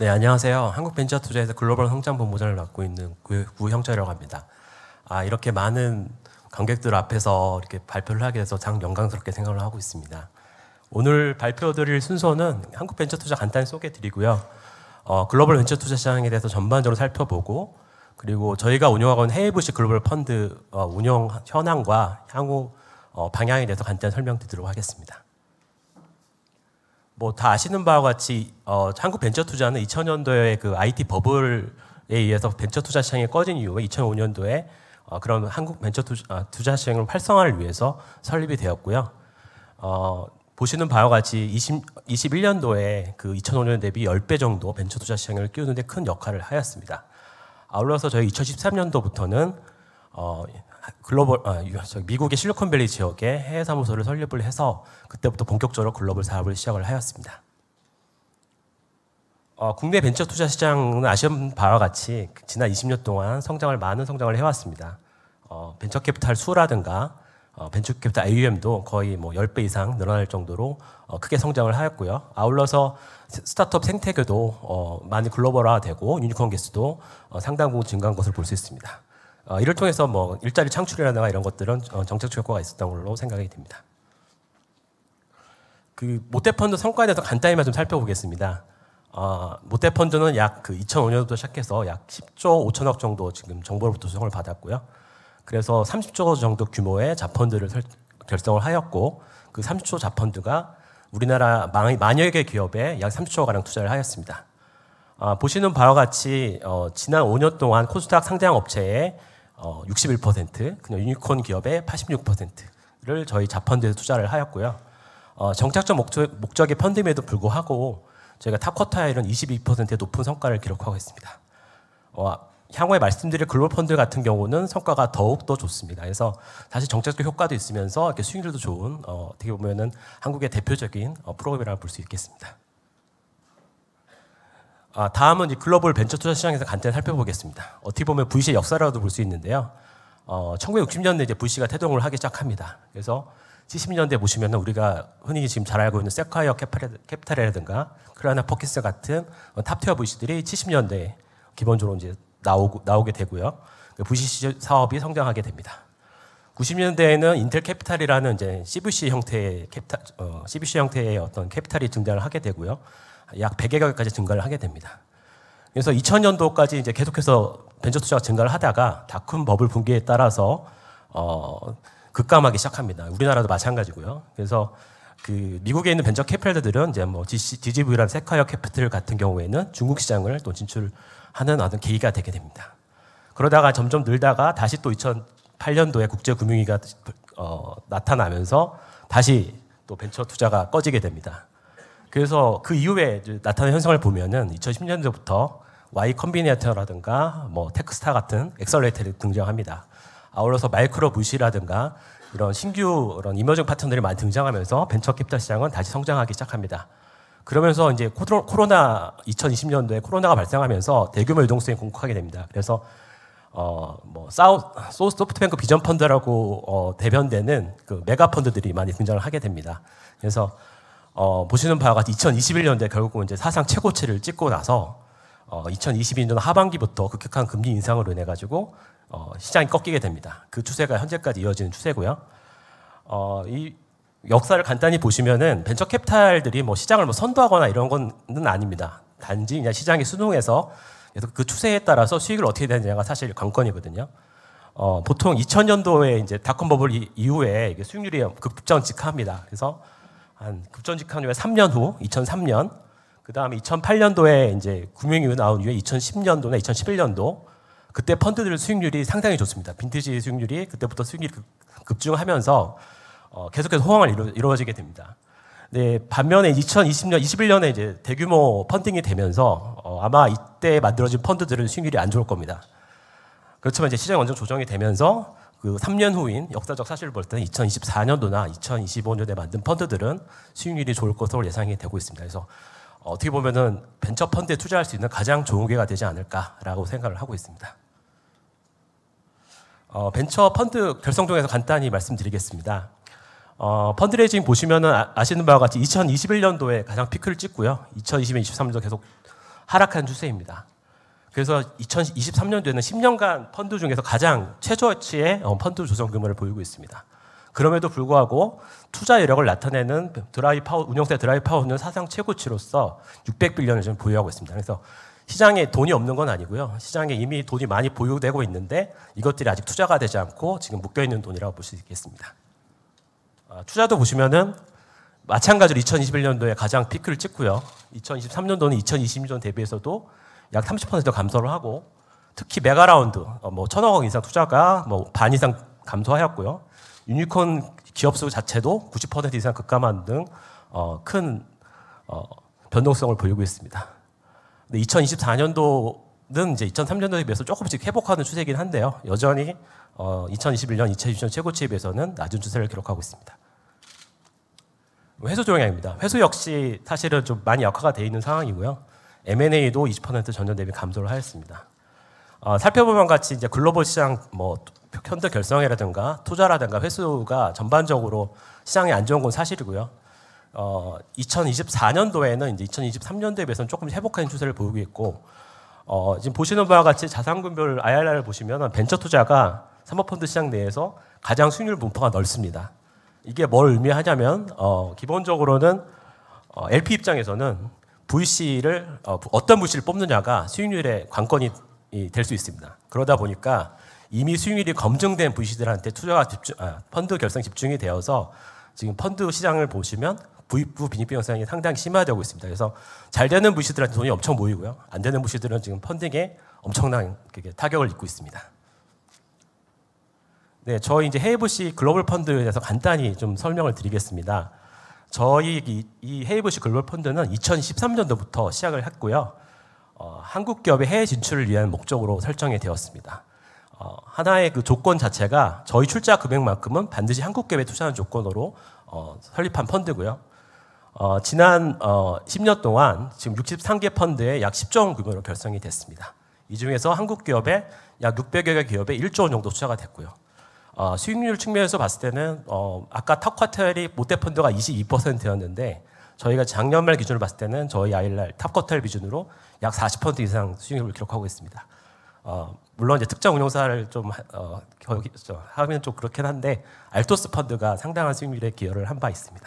네, 안녕하세요. 한국벤처투자에서 글로벌 성장 본부장을 맡고 있는 구형철이라고 합니다. 아, 이렇게 많은 관객들 앞에서 이렇게 발표를 하게 돼서 참 영광스럽게 생각을 하고 있습니다. 오늘 발표드릴 순서는 한국벤처투자 간단히 소개드리고요. 어, 글로벌 벤처투자 시장에 대해서 전반적으로 살펴보고 그리고 저희가 운영하고 있는 해외부식 글로벌 펀드 어, 운영 현황과 향후 어, 방향에 대해서 간단히 설명드리도록 하겠습니다. 뭐다 아시는 바와 같이 어, 한국 벤처 투자는 2000년도에 그 IT 버블에 의해서 벤처 투자 시장이 꺼진 이후에 2005년도에 어, 그런 한국 벤처 투자, 아, 투자 시장을 활성화를 위해서 설립이 되었고요. 어, 보시는 바와 같이 20, 21년도에 그 2005년 대비 10배 정도 벤처 투자 시장을 끼우는데 큰 역할을 하였습니다. 아울러서 저희 2013년도부터는 어, 글로벌 아, 미국의 실리콘밸리 지역에 해외 사무소를 설립을 해서 그때부터 본격적으로 글로벌 사업을 시작을 하였습니다. 어, 국내 벤처 투자 시장은 아시는 바와 같이 지난 20년 동안 성장을 많은 성장을 해왔습니다. 어, 벤처 캐피탈 수라든가 어, 벤처 캐피탈 AUM도 거의 뭐 10배 이상 늘어날 정도로 어, 크게 성장을 하였고요. 아울러서 스타트업 생태계도 어, 많이 글로벌화되고 유니콘 개수도 어, 상당 부분 증가한 것을 볼 수 있습니다. 어, 이를 통해서 뭐 일자리 창출이라든가 이런 것들은 어, 정책적 효과가 있었던 걸로 생각이 됩니다. 그 모태펀드 성과에 대해서 간단히만 좀 살펴보겠습니다. 어, 모태펀드는 약 그 2005년부터 시작해서 약 10조 5천억 정도 지금 정부로부터 수송을 받았고요. 그래서 30조 정도 규모의 자펀드를 설, 결성을 하였고 그 30조 자펀드가 우리나라 만여 개 기업에 약 30조 가량 투자를 하였습니다. 아, 보시는 바와 같이 어, 지난 5년 동안 코스닥 상장 업체에 어, 61%, 그냥 유니콘 기업의 86%를 저희 자펀드에 투자를 하였고요. 어, 정착적 목적, 의 펀드임에도 불구하고 저희가 탑쿼터에 이런 22%의 높은 성과를 기록하고 있습니다. 어, 향후에 말씀드릴 글로벌 펀드 같은 경우는 성과가 더욱 더 좋습니다. 그래서 사실 정책적 효과도 있으면서 이렇게 수익률도 좋은 어, 어떻게 보면은 한국의 대표적인 어, 프로그램이라고 볼 수 있겠습니다. 아, 다음은 이 글로벌 벤처 투자 시장에서 간단히 살펴보겠습니다. 어떻게 보면 VC의 역사라도볼 수 있는데요. 어, 1960년대 이제 VC가 태동을 하기 시작합니다. 그래서 70년대 보시면 우리가 흔히 지금 잘 알고 있는 세콰이어 캐피탈이라든가 크라나 퍼킨스 같은 탑티어 VC들이 70년대에 기본적으로 이제 나오고, 나오게 되고요. 그 VC 사업이 성장하게 됩니다. 90년대에는 인텔 캐피탈이라는 이제 CVC 형태의 캐피탈, 어, CVC 형태의 어떤 캐피탈이 등장을 하게 되고요. 약 100여 개까지 증가를 하게 됩니다. 그래서 2000년도까지 이제 계속해서 벤처 투자가 증가를 하다가 닷컴 버블 붕괴에 따라서 어, 급감하기 시작합니다. 우리나라도 마찬가지고요. 그래서 그 미국에 있는 벤처 캐피털들은 이제 뭐 DGV란 세카이어 캐피털 같은 경우에는 중국 시장을 또 진출하는 어떤 계기가 되게 됩니다. 그러다가 점점 늘다가 다시 또 2008년도에 국제금융위가 어, 나타나면서 다시 또 벤처 투자가 꺼지게 됩니다. 그래서 그 이후에 나타난 현상을 보면은 2010년도부터 Y 컨비네이터라든가뭐 테크스타 같은 엑셀레이터들 등장합니다. 아울러서 마이크로 부시라든가 이런 신규 이런 이머징 파트너들이 많이 등장하면서 벤처 캐피탈 시장은 다시 성장하기 시작합니다. 그러면서 이제 코로나 2020년도에 코로나가 발생하면서 대규모 유동성이 공급하게 됩니다. 그래서 어 뭐 사우 소프트뱅크 비전 펀드라고 어, 대변되는 그 메가 펀드들이 많이 등장을 하게 됩니다. 그래서 어, 보시는 바와 같이 2021년도에 결국 이제 사상 최고치를 찍고 나서 어, 2022년 하반기부터 급격한 금리 인상으로 인해 가지고 어, 시장이 꺾이게 됩니다. 그 추세가 현재까지 이어지는 추세고요. 어, 이 역사를 간단히 보시면은 벤처 캐피탈들이 뭐 시장을 뭐 선도하거나 이런 건는 아닙니다. 단지 그냥 시장이 수동해서 그 추세에 따라서 수익을 어떻게 되느냐가 사실 관건이거든요. 어, 보통 2000년도에 이제 닷컴 버블 이후에 이게 수익률이 급증직합니다 그래서 한 급전직한 후에 3년 후 2003년 그 다음에 2008년도에 이제 금융위기 나온 이후에 2010년도나 2011년도 그때 펀드들 수익률이 상당히 좋습니다. 빈티지 수익률이 그때부터 수익률이 급증하면서 어, 계속해서 호황을 이루, 이루어지게 됩니다. 네, 반면에 2020년, 21년에 이제 대규모 펀딩이 되면서 어, 아마 이때 만들어진 펀드들은 수익률이 안 좋을 겁니다. 그렇지만 이제 시장 원정 조정이 되면서 그 3년 후인 역사적 사실을 볼 때는 2024년도나 2025년에 만든 펀드들은 수익률이 좋을 것으로 예상이 되고 있습니다. 그래서 어떻게 보면은 벤처 펀드에 투자할 수 있는 가장 좋은 기회가 되지 않을까라고 생각을 하고 있습니다. 어, 벤처 펀드 결성중에서 간단히 말씀드리겠습니다. 어, 펀드레이징 보시면은 아, 시는 바와 같이 2021년도에 가장 피크를 찍고요. 2022, 23년도 계속 하락한 추세입니다. 그래서 2023년도에는 10년간 펀드 중에서 가장 최저치의 어, 펀드 조성 규모를 보이고 있습니다. 그럼에도 불구하고 투자 여력을 나타내는 드라이 파워, 운영사 드라이 파워는 사상 최고치로서 600빌리언을 지금 보유하고 있습니다. 그래서 시장에 돈이 없는 건 아니고요. 시장에 이미 돈이 많이 보유되고 있는데 이것들이 아직 투자가 되지 않고 지금 묶여 있는 돈이라고 볼 수 있겠습니다. 아, 투자도 보시면은 마찬가지로 2021년도에 가장 피크를 찍고요. 2023년도는 2022년 대비해서도 약30% 감소를 하고 특히 메가라운드 어, 뭐 천억 원 이상 투자가 뭐 반 이상 감소하였고요. 유니콘 기업 수 자체도 90% 이상 급감한 등큰 어, 어, 변동성을 보이고 있습니다. 근데 2024년도는 이제 2003년도에 비해서 조금씩 회복하는 추세이긴 한데요. 여전히 어, 2021년, 2020년 최고치에 비해서는 낮은 추세를 기록하고 있습니다. 회수 종양입니다. 회수 역시 사실은 좀 많이 약화가 되어 있는 상황이고요. M&A도 20% 전년 대비 감소를 하였습니다. 어, 살펴보면 같이 이제 글로벌 시장 뭐 현대 결성이라든가 투자라든가 회수가 전반적으로 시장이 안 좋은 건 사실이고요. 어, 2024년도에는 이제 2023년도에 비해서 조금 회복하는 추세를 보이고 있고 어, 지금 보시는 바와 같이 자산분별 IRR을 보시면 벤처 투자가 사모펀드 시장 내에서 가장 수익률 분포가 넓습니다. 이게 뭘 의미하냐면 어, 기본적으로는 어, LP 입장에서는 VC를 어, 어떤 VC를 뽑느냐가 수익률의 관건이 될 수 있습니다. 그러다 보니까 이미 수익률이 검증된 VC들한테 투자가 집중, 아, 펀드 결성 집중이 되어서 지금 펀드 시장을 보시면 부부 빈익빈 현상이 상당히 심화되고 있습니다. 그래서 잘 되는 VC들한테 돈이 엄청 모이고요. 안 되는 VC들은 지금 펀딩에 엄청난 타격을 입고 있습니다. 네, 저희 이제 헤이브시 글로벌 펀드에 대해서 간단히 좀 설명을 드리겠습니다. 저희 이, 헤이브시 글로벌 펀드는 2013년도부터 시작을 했고요. 어, 한국 기업의 해외 진출을 위한 목적으로 설정이 되었습니다. 어, 하나의 그 조건 자체가 저희 출자 금액만큼은 반드시 한국 기업에 투자하는 조건으로 어, 설립한 펀드고요. 어, 지난 10년 어, 동안 지금 63개 펀드에 약 10조 원 규모로 결성이 됐습니다. 이 중에서 한국 기업에 약 600여 개 기업에 1조 원 정도 투자가 됐고요. 어, 수익률 측면에서 봤을 때는 어, 아까 탑쿼텔이 모태펀드가 22%였는데 저희가 작년 말 기준으로 봤을 때는 저희 아일날 탑쿼텔 기준으로약 40% 이상 수익률을 기록하고 있습니다. 어, 물론 이제 특정 운용사를 좀 어, 하면 좀 그렇긴 한데 알토스 펀드가 상당한 수익률에 기여를 한 바 있습니다.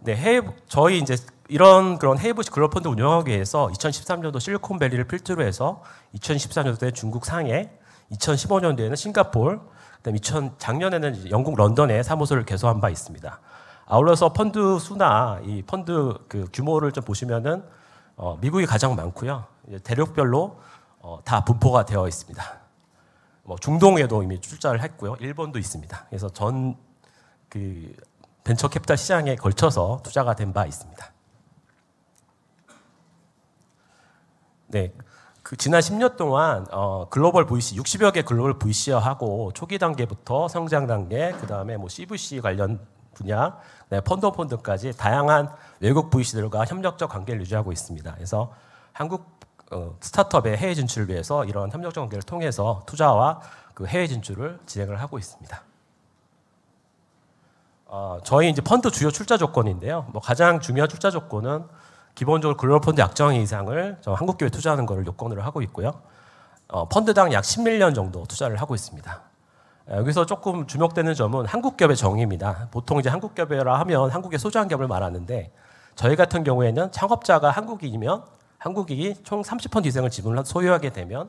네, 해외 저희 이제 이런 그런 헤이브 시 글로벌 펀드 운영하기 위해서 2013년도 실리콘밸리를 필두로 해서 2014년도에 중국 상해 2015년도에는 싱가폴, 그다음 2000 작년에는 영국 런던에 사무소를 개소한 바 있습니다. 아울러서 펀드 수나 이 펀드 그 규모를 좀 보시면은 어, 미국이 가장 많고요. 대륙별로 어, 다 분포가 되어 있습니다. 뭐 중동에도 이미 출자를 했고요. 일본도 있습니다. 그래서 전그 벤처 캐피탈 시장에 걸쳐서 투자가 된 바 있습니다. 네, 그 지난 10년 동안 어, 글로벌 VC 60여 개 글로벌 VC하고 초기 단계부터 성장 단계, 그 다음에 뭐 CVC 관련 분야, 네, 펀드 펀드까지 다양한 외국 VC들과 협력적 관계를 유지하고 있습니다. 그래서 한국 어, 스타트업의 해외 진출을 위해서 이런 협력적 관계를 통해서 투자와 그 해외 진출을 진행을 하고 있습니다. 어, 저희 이제 펀드 주요 출자 조건인데요. 뭐 가장 중요한 출자 조건은 기본적으로 글로벌 펀드 약정 이상을 한국 기업에 투자하는 것을 요건으로 하고 있고요. 어, 펀드당 약 11년 정도 투자를 하고 있습니다. 예, 여기서 조금 주목되는 점은 한국기업의 정의입니다. 보통 이제 한국기업이라 하면 한국의 소주한 기업을 말하는데 저희 같은 경우에는 창업자가 한국이면 인 한국이 총 30% 이상을 지분을 소유하게 되면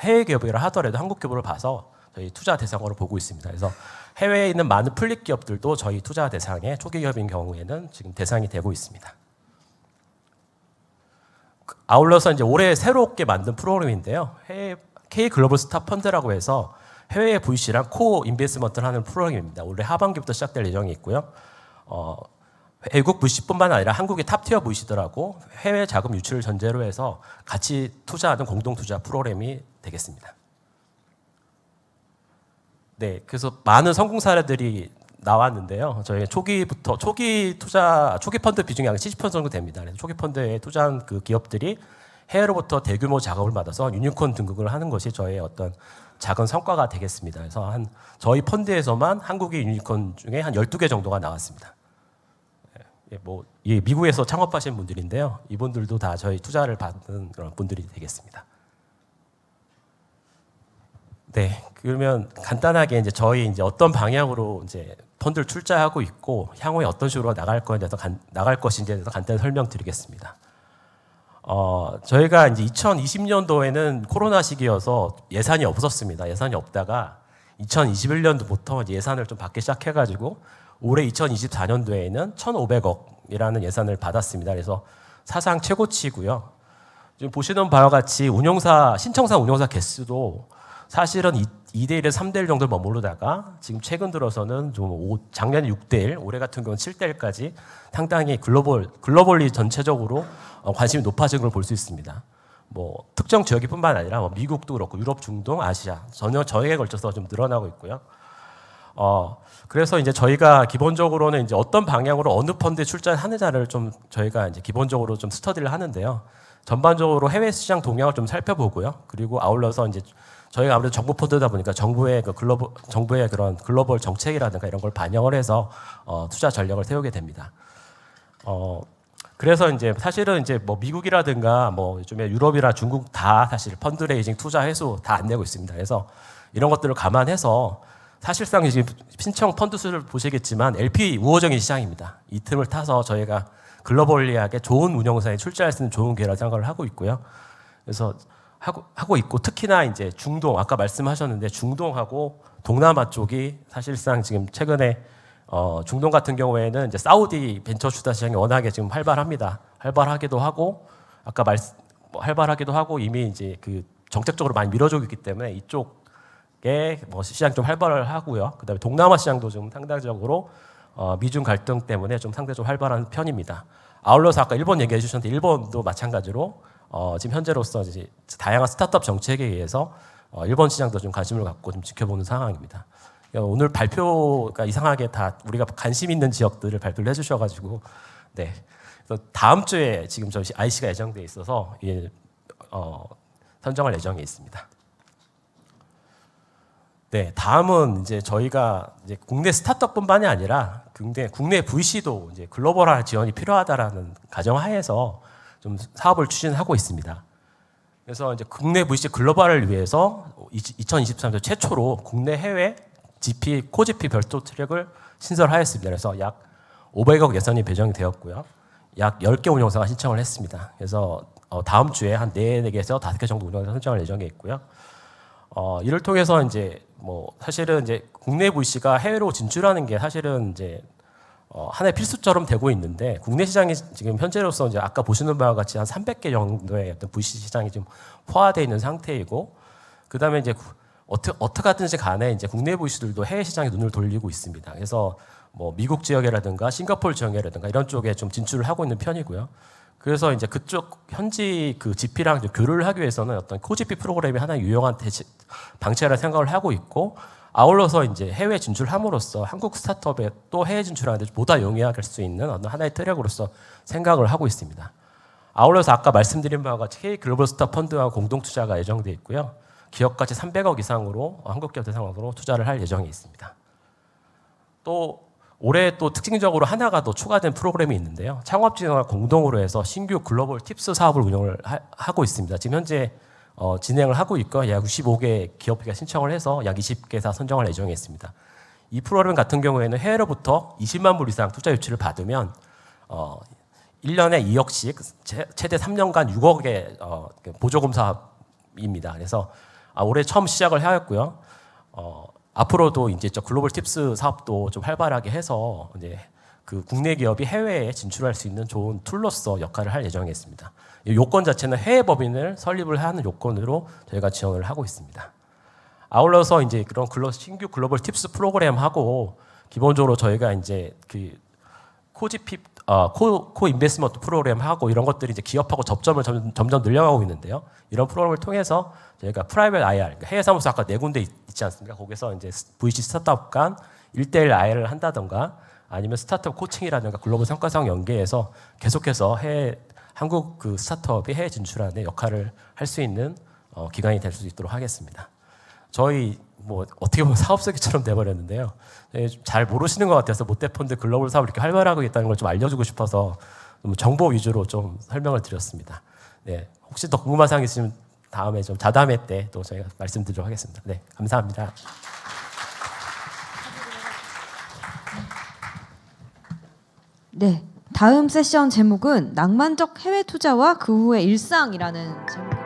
해외 기업이라 하더라도 한국 기업으로 봐서 저희 투자 대상으로 보고 있습니다. 그래서 해외에 있는 많은 플립 기업들도 저희 투자 대상에 초기 기업인 경우에는 지금 대상이 되고 있습니다. 아울러서 이제 올해 새롭게 만든 프로그램인데요. 해외 K 글로벌 스타 펀드라고 해서 해외 VC랑 코 인베스먼트를 하는 프로그램입니다. 올해 하반기부터 시작될 예정이 있고요. 어, 외국 VC뿐만 아니라 한국의 탑티어 VC들하고 해외 자금 유출을 전제로 해서 같이 투자하는 공동 투자 프로그램이 되겠습니다. 네, 그래서 많은 성공 사례들이 나왔는데요. 저희 초기부터 초기 투자 초기 펀드 비중이 한 70% 정도 됩니다. 그래서 초기 펀드에 투자한 그 기업들이 해외로부터 대규모 작업을 받아서 유니콘 등극을 하는 것이 저의 어떤 작은 성과가 되겠습니다. 그래서 한 저희 펀드에서만 한국의 유니콘 중에 한 12개 정도가 나왔습니다. 예, 예 뭐 예, 미국에서 창업하신 분들인데요. 이분들도 다 저희 투자를 받은 그런 분들이 되겠습니다. 네, 그러면 간단하게 이제 저희 이제 어떤 방향으로 이제 펀드를 출자하고 있고 향후에 어떤 식으로 나갈 거에 대해서 간, 나갈 것인지에 대해서 간단히 설명드리겠습니다. 어, 저희가 이제 2020년도에는 코로나 시기여서 예산이 없었습니다. 예산이 없다가 2021년도부터 예산을 좀 받기 시작해가지고 올해 2024년도에는 1,500억이라는 예산을 받았습니다. 그래서 사상 최고치고요. 지금 보시는 바와 같이 운용사 신청사 운영사 개수도 사실은 2대 1에 3대 1 정도 머무르다가 지금 최근 들어서는 좀 5, 작년 6대 1, 올해 같은 경우는 7대 1까지 상당히 글로벌 글로벌리 전체적으로 어, 관심이 높아진 걸 볼 수 있습니다. 뭐 특정 지역이뿐만 아니라 뭐 미국도 그렇고 유럽, 중동, 아시아 전혀 저에게 걸쳐서 좀 늘어나고 있고요. 어, 그래서 이제 저희가 기본적으로는 이제 어떤 방향으로 어느 펀드에 출전하는자를좀 저희가 이제 기본적으로 좀 스터디를 하는데요. 전반적으로 해외 시장 동향을 좀 살펴보고요. 그리고 아울러서 이제 저희가 아무래도 정부 포드다 보니까 정부의 그 글로벌 정부의 그런 글로벌 정책이라든가 이런 걸 반영을 해서 어, 투자 전략을 세우게 됩니다. 어, 그래서 이제 사실은 이제 뭐 미국이라든가 뭐 요즘에 유럽이나 중국 다 사실 펀드레이징 투자 회수 다안 내고 있습니다. 그래서 이런 것들을 감안해서 사실상 지금 신청 펀드 수를 보시겠지만 LP 우호적인 시장입니다. 이 틈을 타서 저희가 글로벌리하게 좋은 운영사에 출제할수 있는 좋은 기회라고 생각을 하고 있고요. 그래서 하고, 하고 있고 특히나 이제 중동 아까 말씀하셨는데 중동하고 동남아 쪽이 사실상 지금 최근에 어, 중동 같은 경우에는 이제 사우디 벤처 투자 시장이 워낙에 지금 활발합니다. 활발하기도 하고 아까 말 뭐 활발하기도 하고 이미 이제 그 정책적으로 많이 밀어주고 있기 때문에 이쪽에 뭐 시장 좀 활발하고요. 을 그다음에 동남아 시장도 지금 상당적으로 어, 미중 갈등 때문에 좀 상대 적으로 활발한 편입니다. 아울러서 아까 일본 얘기해 주셨는데 일본도 마찬가지로 어, 지금 현재로서 이제 다양한 스타트업 정책에 의해서 어, 일본 시장도 좀 관심을 갖고 좀 지켜보는 상황입니다. 그러니까 오늘 발표가 이상하게 다 우리가 관심 있는 지역들을 발표를 해주셔가지고 네. 그래서 다음 주에 지금 저희 IC가 예정돼 있어서 예, 어, 선정할 예정이 있습니다. 네, 다음은 이제 저희가 이제 국내 스타트업뿐만이 아니라 국내 국내 VC도 이제 글로벌화 지원이 필요하다라는 가정하에서 좀 사업을 추진하고 있습니다. 그래서 이제 국내 VC 글로벌을 위해서 2023년 최초로 국내 해외 GP 코GP 별도 트랙을 신설하였습니다. 그래서 약 500억 예산이 배정이 되었고요. 약 10개 운영사가 신청을 했습니다. 그래서 어, 다음 주에 한 4개에서 5개 정도 운영사 신청할 예정이 있고요. 어, 이를 통해서 이제 뭐 사실은 이제 국내 VC가 해외로 진출하는 게 사실은 이제 어, 하나의 필수처럼 되고 있는데 국내 시장이 지금 현재로서 이제 아까 보시는 바와 같이 한 300개 정도의 어떤 VC 시장이 지금 포화되어 있는 상태이고 그다음에 이제 어떻 어떻게 하든지 간에 이제 국내 VC들도 해외 시장에 눈을 돌리고 있습니다. 그래서 뭐 미국 지역이라든가 싱가폴 지역이라든가 이런 쪽에 좀 진출을 하고 있는 편이고요. 그래서 이제 그쪽 현지 그 GP랑 교류를 하기 위해서는 어떤 코GP 프로그램이 하나의 유용한 대시, 방체라 생각을 하고 있고 아울러서 이제 해외 진출함으로써 한국 스타트업에 또 해외 진출하는데 보다 용이할 하게수 있는 어떤 하나의 트랙으로서 생각을 하고 있습니다. 아울러서 아까 말씀드린 바와 같이 K 글로벌 스타 펀드와 공동 투자가 예정돼 있고요. 기업 가치 300억 이상으로 한국 기업 대상으로 투자를 할 예정이 있습니다. 또 올해 또 특징적으로 하나가 더 추가된 프로그램이 있는데요. 창업진흥과 공동으로 해서 신규 글로벌 팁스 사업을 운영을 하, 하고 있습니다. 지금 현재 어, 진행을 하고 있고 약 65개 기업회가 신청을 해서 약 20개사 선정을예정했습니다이 프로그램 같은 경우에는 해외로부터 20만 불 이상 투자 유치를 받으면 어, 1년에 2억씩 최대 3년간 6억의 어, 보조금 사업입니다. 그래서 아, 올해 처음 시작을 하였고요. 어, 앞으로도 이제 저 글로벌 팁스 사업도 좀 활발하게 해서 이제 그 국내 기업이 해외에 진출할 수 있는 좋은 툴로서 역할을 할예정이었습니다 요건 자체는 해외 법인을 설립을 하는 요건으로 저희가 지원을 하고 있습니다. 아울러서 이제 그런 글로, 신규 글로벌 팁스 프로그램하고 기본적으로 저희가 이제 그 코지핍 어, 코, 코 인베스먼트 프로그램 하고 이런 것들이 이제 기업하고 접점을 점, 점점 늘려가고 있는데요. 이런 프로그램을 통해서 저희가 프라이빗 IR, 그러니까 해외 사무소 아까 네 군데 있, 지 않습니까? 거기서 이제 VC 스타트업 간 1대1 IR을 한다던가 아니면 스타트업 코칭이라든가 글로벌 성과상 연계해서 계속해서 해외 한국 그 스타트업이 해외 진출하는 역할을 할 수 있는 어, 기관이 될 수 있도록 하겠습니다. 저희 뭐 어떻게 보면 사업세계처럼 돼버렸는데요. 예, 잘 모르시는 것 같아서 모태펀드 글로벌 사업을 이렇게 활발하고 있다는 걸 좀 알려주고 싶어서 정보 위주로 좀 설명을 드렸습니다. 네, 혹시 더 궁금한 사항 있으면 다음에 좀 자담회 때 또 저희가 말씀드리도록 하겠습니다. 네, 감사합니다. 네, 다음 세션 제목은 낭만적 해외 투자와 그 후의 일상이라는 제목.